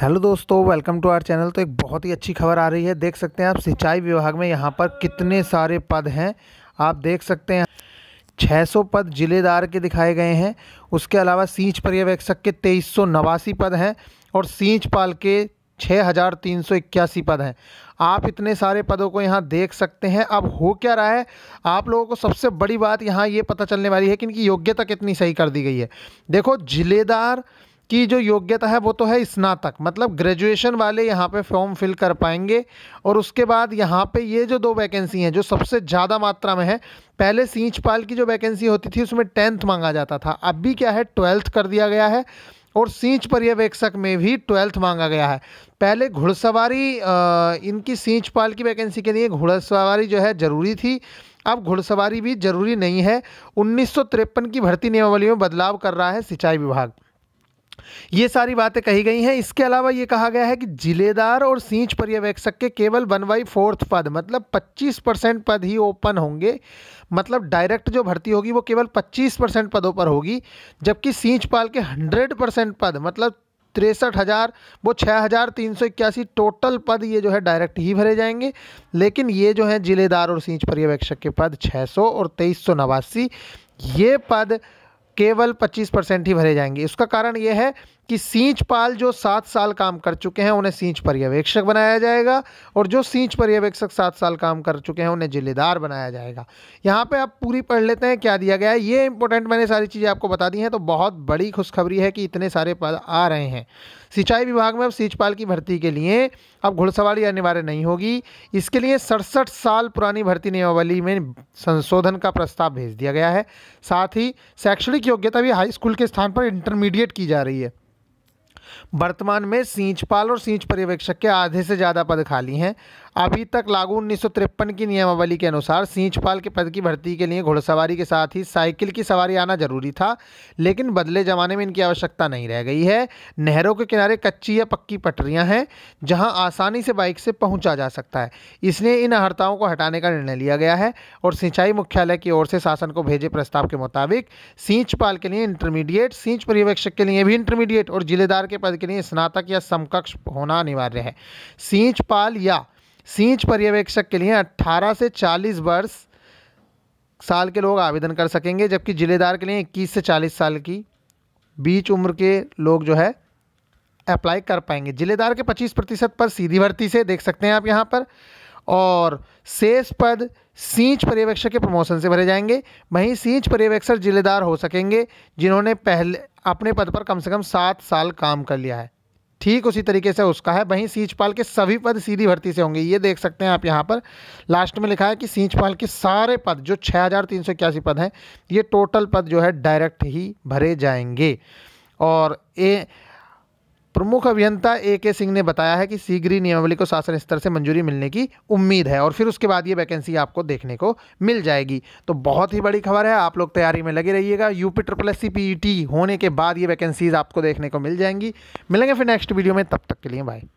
hello दोस्तों welcome to our channel तो एक बहुत ही अच्छी खबर आ रही है देख सकते हैं आप सिंचाई विभाग में यहाँ पर कितने सारे पद हैं आप देख सकते हैं 600 पद जिलेदार के दिखाए गए हैं उसके अलावा सींच पर्यवेक्षक के तेईस पद हैं और सींच पाल के छः हज़ार तीन सौ इक्यासी पद हैं आप इतने सारे पदों को यहाँ देख सकते हैं अब हो क्या रहा है आप लोगों को सबसे बड़ी बात यहाँ ये पता चलने वाली है कि इनकी योग्यता कितनी सही कर दी गई है देखो जिलेदार की जो योग्यता है वो तो है स्नातक मतलब ग्रेजुएशन वाले यहाँ पे फॉर्म फिल कर पाएंगे और उसके बाद यहाँ पे ये जो दो वैकेंसी हैं जो सबसे ज़्यादा मात्रा में है पहले सींचपाल की जो वैकेंसी होती थी उसमें टेंथ मांगा जाता था अब भी क्या है ट्वेल्थ कर दिया गया है और सींच पर्यवेक्षक में भी ट्वेल्थ मांगा गया है पहले घुड़सवारी इनकी सींचपाल की वैकेंसी के लिए घुड़सवारी जो है ज़रूरी थी अब घुड़सवारी भी ज़रूरी नहीं है उन्नीस की भर्ती नियमावली में बदलाव कर रहा है सिंचाई विभाग ये सारी बातें कही गई हैं इसके अलावा ये कहा गया है कि जिलेदार और सींच पर्यवेक्षक के केवल वन बाई फोर्थ पद मतलब 25 परसेंट पद ही ओपन होंगे मतलब डायरेक्ट जो भर्ती होगी वो केवल 25 परसेंट पदों पर होगी जबकि सींच पाल के 100 परसेंट पद मतलब तिरसठ हज़ार वो छः हज़ार तीन सौ इक्यासी टोटल पद ये जो है डायरेक्ट ही भरे जाएंगे लेकिन ये जो है जिलेदार और सींच पर्यवेक्षक के पद छः सौ और तेईस सौ नवासी ये पद केवल 25 परसेंट ही भरे जाएंगे उसका कारण यह है कि सींचपाल जो सात साल काम कर चुके हैं उन्हें सींच पर्यवेक्षक बनाया जाएगा और जो सींच पर्यवेक्षक सात साल काम कर चुके हैं उन्हें जिलेदार बनाया जाएगा यहाँ पे आप पूरी पढ़ लेते हैं क्या दिया गया है ये इंपॉर्टेंट मैंने सारी चीज़ें आपको बता दी हैं तो बहुत बड़ी खुशखबरी है कि इतने सारे पद आ रहे हैं सिंचाई विभाग में अब सींचपाल की भर्ती के लिए अब घुड़सवारी अनिवार्य नहीं होगी इसके लिए सड़सठ साल पुरानी भर्ती नियमावली में संशोधन का प्रस्ताव भेज दिया गया है साथ ही शैक्षणिक योग्यता भी हाई स्कूल के स्थान पर इंटरमीडिएट की जा रही है वर्तमान में सींचपाल और सींच पर्यवेक्षक के आधे से ज़्यादा पद खाली हैं अभी तक लागू उन्नीस की नियमावली के अनुसार सींचपाल के पद की भर्ती के लिए घोड़सवारी के साथ ही साइकिल की सवारी आना जरूरी था लेकिन बदले ज़माने में इनकी आवश्यकता नहीं रह गई है नहरों के किनारे कच्ची या पक्की पटरियां हैं जहां आसानी से बाइक से पहुंचा जा सकता है इसलिए इन हड़ताओं को हटाने का निर्णय लिया गया है और सिंचाई मुख्यालय की ओर से शासन को भेजे प्रस्ताव के मुताबिक सींचपाल के लिए इंटरमीडिएट सींच पर्यवेक्षक के लिए भी इंटरमीडिएट और जिलेदार के पद के लिए स्नातक या समकक्ष होना अनिवार्य है सींचपाल या सींच पर्यवेक्षक के लिए 18 से 40 वर्ष साल के लोग आवेदन कर सकेंगे जबकि जिलेदार के लिए 21 से 40 साल की बीच उम्र के लोग जो है अप्लाई कर पाएंगे जिलेदार के 25 प्रतिशत पर सीधी भर्ती से देख सकते हैं आप यहाँ पर और शेष पद सींच पर्यवेक्षक के प्रमोशन से भरे जाएंगे वहीं सींच पर्यवेक्षक जिलेदार हो सकेंगे जिन्होंने पहले अपने पद पर कम से कम सात साल काम कर लिया है ठीक उसी तरीके से उसका है वहीं सींचपाल के सभी पद सीधी भर्ती से होंगे ये देख सकते हैं आप यहाँ पर लास्ट में लिखा है कि सींचपाल के सारे पद जो छः पद हैं ये टोटल पद जो है डायरेक्ट ही भरे जाएंगे और ए प्रमुख अभियंता ए के सिंह ने बताया है कि शीघ्र ही नियमावली को शासन स्तर से मंजूरी मिलने की उम्मीद है और फिर उसके बाद ये वैकेंसी आपको देखने को मिल जाएगी तो बहुत ही बड़ी खबर है आप लोग तैयारी में लगे रहिएगा यूपी ट्रिपल एस होने के बाद ये वैकेंसीज आपको देखने को मिल जाएंगी मिलेंगे फिर नेक्स्ट वीडियो में तब तक के लिए बाय